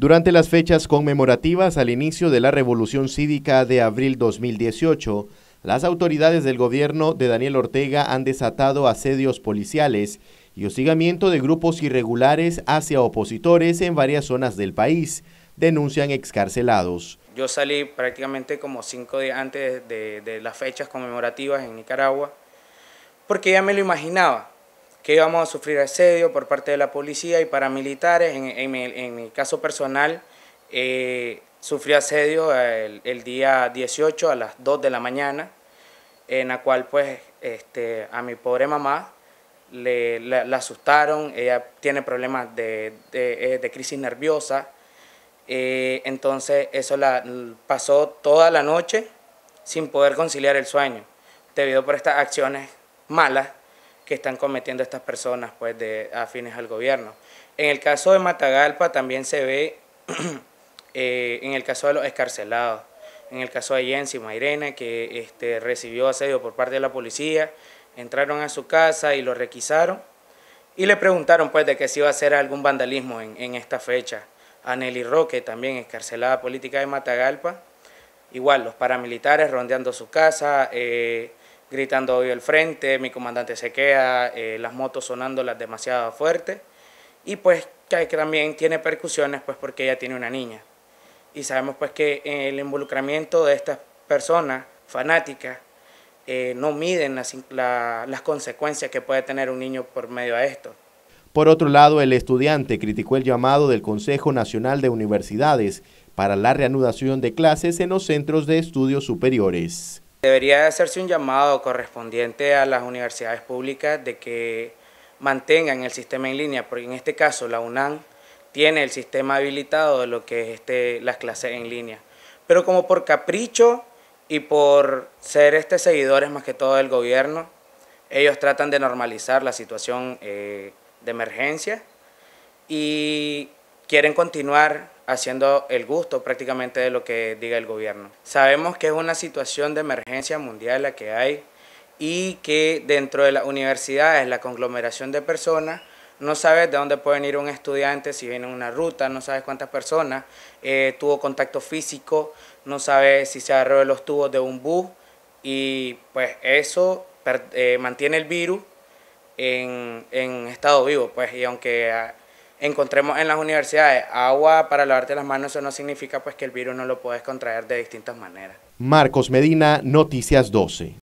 Durante las fechas conmemorativas al inicio de la Revolución Cívica de abril 2018, las autoridades del gobierno de Daniel Ortega han desatado asedios policiales y hostigamiento de grupos irregulares hacia opositores en varias zonas del país, denuncian excarcelados. Yo salí prácticamente como cinco días antes de, de las fechas conmemorativas en Nicaragua, porque ya me lo imaginaba que íbamos a sufrir asedio por parte de la policía y paramilitares. En, mi, caso personal, eh, sufrió asedio el, día 18 a las 2 de la mañana, en la cual pues este, a mi pobre mamá le, la, asustaron, ella tiene problemas de, eh, crisis nerviosa, eh, entonces eso la pasó toda la noche sin poder conciliar el sueño, debido por estas acciones malas que están cometiendo estas personas pues, de, afines al gobierno. En el caso de Matagalpa también se ve, eh, en el caso de los escarcelados, en el caso de y Mairena, que este, recibió asedio por parte de la policía, entraron a su casa y lo requisaron y le preguntaron pues de que si iba a hacer algún vandalismo en, esta fecha. A Nelly Roque, también escarcelada política de Matagalpa, igual los paramilitares rondeando su casa, eh, gritando hoy el frente, mi comandante se queda, eh, las motos sonándolas demasiado fuerte y pues que también tiene percusiones pues porque ella tiene una niña. Y sabemos pues que el involucramiento de estas personas fanáticas eh, no miden las, las consecuencias que puede tener un niño por medio de esto. Por otro lado, el estudiante criticó el llamado del Consejo Nacional de Universidades para la reanudación de clases en los centros de estudios superiores. Debería hacerse un llamado correspondiente a las universidades públicas de que mantengan el sistema en línea, porque en este caso la UNAM tiene el sistema habilitado de lo que es este, las clases en línea. Pero como por capricho y por ser este seguidores más que todo del gobierno, ellos tratan de normalizar la situación eh, de emergencia y quieren continuar haciendo el gusto prácticamente de lo que diga el gobierno. Sabemos que es una situación de emergencia mundial la que hay y que dentro de las universidades, la conglomeración de personas, no sabes de dónde puede venir un estudiante, si viene una ruta, no sabes cuántas personas, eh, tuvo contacto físico, no sabes si se agarró de los tubos de un bus y pues eso eh, mantiene el virus en, en, estado vivo, pues, y aunque ah, encontremos en las universidades agua para lavarte las manos, eso no significa pues que el virus no lo puedes contraer de distintas maneras. Marcos Medina, Noticias 12.